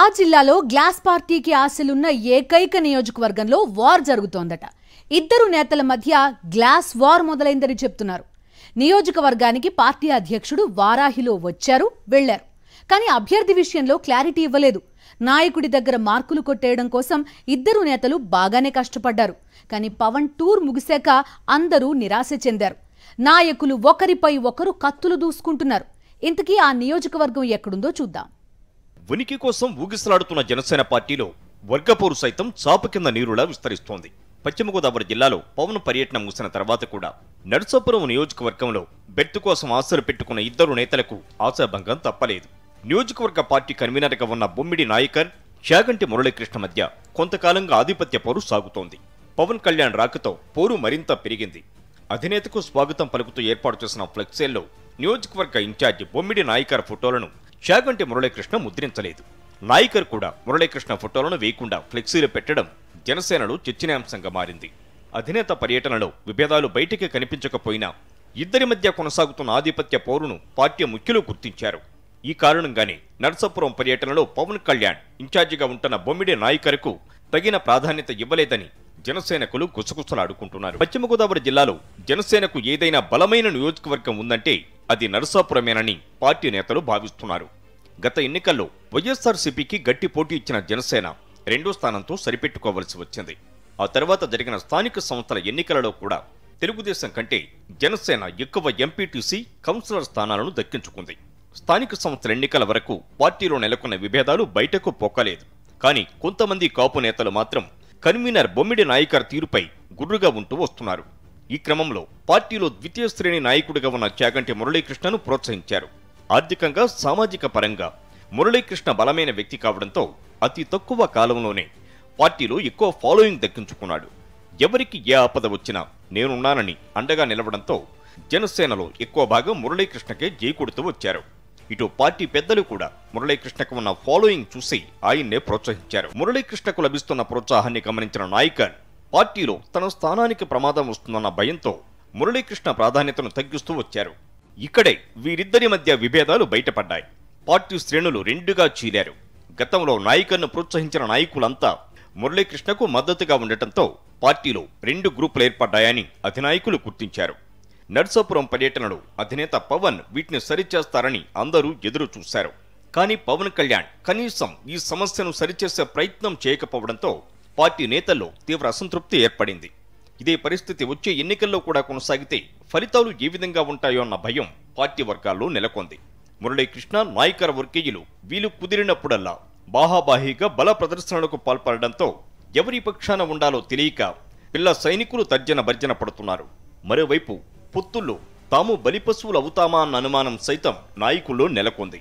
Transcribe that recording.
ఆ జిల్లాలో గ్లాస్ పార్టీకి ఆశలున్న ఏకైక నియోజకవర్గంలో వార్ జరుగుతోందట ఇద్దరు నేతల మధ్య గ్లాస్ వార్ మొదలైందని చెప్తున్నారు నియోజకవర్గానికి పార్టీ అధ్యక్షుడు వారాహిలో వచ్చారు వెళ్లారు కానీ అభ్యర్థి విషయంలో క్లారిటీ ఇవ్వలేదు నాయకుడి దగ్గర మార్కులు కొట్టేయడం కోసం ఇద్దరు నేతలు బాగానే కష్టపడ్డారు కానీ పవన్ టూర్ ముగిశాక అందరూ నిరాశ చెందారు నాయకులు ఒకరిపై ఒకరు కత్తులు దూసుకుంటున్నారు ఇంతకీ ఆ నియోజకవర్గం ఎక్కడుందో చూద్దాం ఉనికి కోసం ఊగిసలాడుతున్న జనసేన పార్టీలో వర్గపోరు సైతం చాపు కింద నీరులా విస్తరిస్తోంది పశ్చిమ గోదావరి జిల్లాలో పవన్ పర్యటన ముగిసిన తర్వాత కూడా నర్సాపురం నియోజకవర్గంలో బెర్త్ కోసం ఆశలు పెట్టుకున్న ఇద్దరు నేతలకు ఆశాభంగం తప్పలేదు నియోజకవర్గ పార్టీ కన్వీనర్గా ఉన్న బొమ్మిడి నాయకర్ షాగంటి మురళీకృష్ణ మధ్య కొంతకాలంగా ఆధిపత్య పోరు సాగుతోంది పవన్ కళ్యాణ్ రాకతో పోరు మరింత పెరిగింది అధినేతకు స్వాగతం పలుకుతూ ఏర్పాటు చేసిన ఫ్లెక్సీల్లో నియోజకవర్గ ఇన్ఛార్జి బొమ్మిడి నాయకర్ ఫోటోలను చాగంటి మురళీకృష్ణ ముద్రించలేదు నాయకర్ కూడా మురళీకృష్ణ ఫోటోలను వేయకుండా ఫ్లెక్సీలు పెట్టడం జనసేనలో చర్చనీయాంశంగా మారింది అధినేత పర్యటనలో విభేదాలు బయటికి కనిపించకపోయినా ఇద్దరి మధ్య కొనసాగుతున్న ఆధిపత్య పోరును పార్టీ ముఖ్యులు గుర్తించారు ఈ కారణంగానే నరసాపురం పర్యటనలో పవన్ కళ్యాణ్ ఇన్ఛార్జిగా ఉంటున్న బొమ్మిడి నాయకర్కు తగిన ప్రాధాన్యత ఇవ్వలేదని జనసేనకులు గుసగుసలాడుకుంటున్నారు పశ్చిమ గోదావరి జిల్లాలో జనసేనకు ఏదైనా బలమైన నియోజకవర్గం ఉందంటే అది నరసాపురమేనని పార్టీ నేతలు భావిస్తున్నారు గత ఎన్నికల్లో వైఎస్ఆర్సీపీకి గట్టి పోటీ ఇచ్చిన జనసేన రెండో స్థానంతో సరిపెట్టుకోవలసి వచ్చింది ఆ తర్వాత జరిగిన స్థానిక సంస్థల ఎన్నికలలో కూడా తెలుగుదేశం కంటే జనసేన ఎక్కువ ఎంపీటీసీ కౌన్సిలర్ స్థానాలను దక్కించుకుంది స్థానిక సంస్థల ఎన్నికల వరకు పార్టీలో నెలకొన్న విభేదాలు బయటకు పోకలేదు కానీ కొంతమంది కాపు నేతలు మాత్రం కన్వీనర్ బొమ్మిడి నాయకర్ తీరుపై గుర్రుగా ఉంటూ వస్తున్నారు ఈ క్రమంలో పార్టీలో ద్వితీయ శ్రేణి నాయకుడిగా ఉన్న చాగంటి మురళీకృష్ణను ప్రోత్సహించారు ఆర్థికంగా సామాజిక పరంగా మురళీకృష్ణ బలమైన వ్యక్తి కావడంతో అతి తక్కువ కాలంలోనే పార్టీలో ఎక్కువ ఫాలోయింగ్ దక్కించుకున్నాడు ఎవరికి ఏ ఆపద వచ్చినా నేనున్నానని అండగా నిలవడంతో జనసేనలో ఎక్కువ భాగం మురళీకృష్ణకే జైకొడుతూ వచ్చారు ఇటు పార్టీ పెద్దలు కూడా మురళీకృష్ణకు ఉన్న ఫాలోయింగ్ చూసి ఆయన్నే ప్రోత్సహించారు మురళీకృష్ణకు లభిస్తున్న ప్రోత్సాహాన్ని గమనించిన నాయకర్ పార్టీలో తన స్థానానికి ప్రమాదం వస్తుందన్న భయంతో మురళీకృష్ణ ప్రాధాన్యతను తగ్గిస్తూ వచ్చారు ఇక్కడే వీరిద్దరి మధ్య విభేదాలు బయటపడ్డాయి పార్టీ శ్రేణులు రెండుగా చీలారు గతంలో నాయకన్ను ప్రోత్సహించిన నాయకులంతా మురళీకృష్ణకు మద్దతుగా ఉండటంతో పార్టీలో రెండు గ్రూపులు ఏర్పడ్డాయని అధినాయకులు గుర్తించారు నర్సాపురం పర్యటనలో అధినేత పవన్ వీటిని సరిచేస్తారని అందరూ ఎదురు చూశారు కానీ పవన్ కళ్యాణ్ కనీసం ఈ సమస్యను సరిచేసే ప్రయత్నం చేయకపోవడంతో పార్టీ నేతల్లో తీవ్ర అసంతృప్తి ఏర్పడింది ఇదే పరిస్థితి వచ్చే ఎన్నికల్లో కూడా కొనసాగితే ఫలితాలు ఏ విధంగా ఉంటాయో అన్న భయం పార్టీ వర్గాల్లో నెలకొంది మురళీకృష్ణ నాయకర వర్గీయులు వీలు కుదిరినప్పుడల్లా బాహాబాహీగా బల ప్రదర్శనలకు పాల్పడడంతో ఎవరి పక్షాన ఉండాలో తెలియక పిల్ల సైనికులు తర్జన భర్జన పడుతున్నారు మరోవైపు పొత్తుల్లో తాము బలిపశువులు అవుతామా అన్న అనుమానం సైతం నాయకుల్లో నెలకొంది